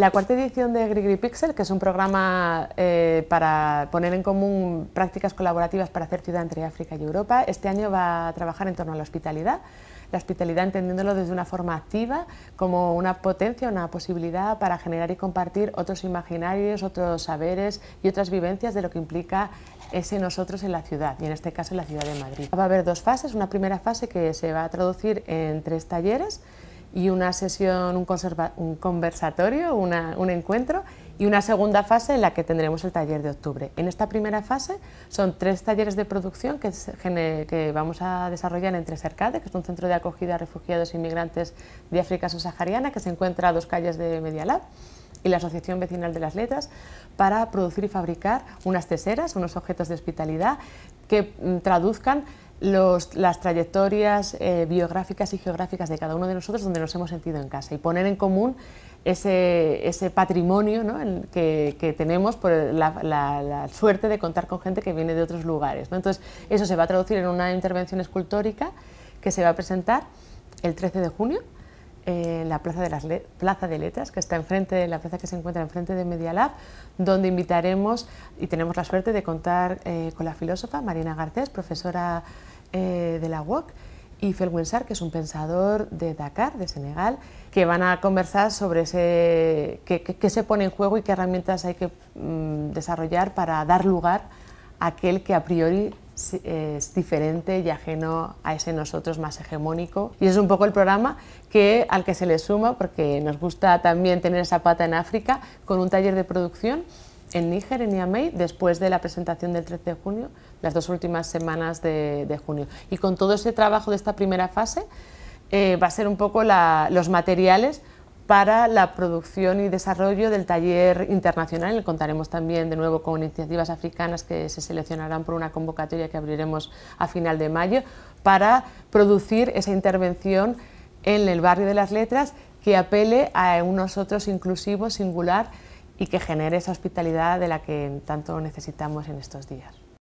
La cuarta edición de Grigri Pixel, que es un programa eh, para poner en común prácticas colaborativas para hacer ciudad entre África y Europa, este año va a trabajar en torno a la hospitalidad. La hospitalidad entendiéndolo desde una forma activa, como una potencia, una posibilidad para generar y compartir otros imaginarios, otros saberes y otras vivencias de lo que implica ese nosotros en la ciudad, y en este caso en la ciudad de Madrid. Va a haber dos fases, una primera fase que se va a traducir en tres talleres, y una sesión, un, un conversatorio, un encuentro y una segunda fase en la que tendremos el taller de octubre. En esta primera fase son tres talleres de producción que, vamos a desarrollar entre Cercade, que es un centro de acogida a refugiados e inmigrantes de África subsahariana que se encuentra a dos calles de Medialab y la Asociación Vecinal de las Letras para producir y fabricar unas teseras, unos objetos de hospitalidad que mm, traduzcan las trayectorias eh, biográficas y geográficas de cada uno de nosotros donde nos hemos sentido en casa y poner en común ese, patrimonio que, tenemos por la, suerte de contar con gente que viene de otros lugares. Entonces, eso se va a traducir en una intervención escultórica que se va a presentar el 13 de junio en eh, la Plaza de, Plaza de Letras, que está enfrente de la plaza que se encuentra enfrente de Media Lab, donde invitaremos y tenemos la suerte de contar eh, con la filósofa Marina Garcés, profesora eh, de la UOC, y Felwensar, que es un pensador de Dakar, de Senegal, que van a conversar sobre qué, se pone en juego y qué herramientas hay que mm, desarrollar para dar lugar a aquel que a priori es diferente y ajeno a ese nosotros más hegemónico. Y es un poco el programa que, al que se le suma, porque nos gusta también tener esa pata en África, con un taller de producción en Níger, en Niamey, después de la presentación del 13 de junio, las dos últimas semanas de, junio. Y con todo ese trabajo de esta primera fase, eh, va a ser un poco los materiales para la producción y desarrollo del taller internacional. Le contaremos también de nuevo con iniciativas africanas que se seleccionarán por una convocatoria que abriremos a final de mayo para producir esa intervención en el barrio de las letras que apele a unos nosotros inclusivo, singular y que genere esa hospitalidad de la que tanto necesitamos en estos días.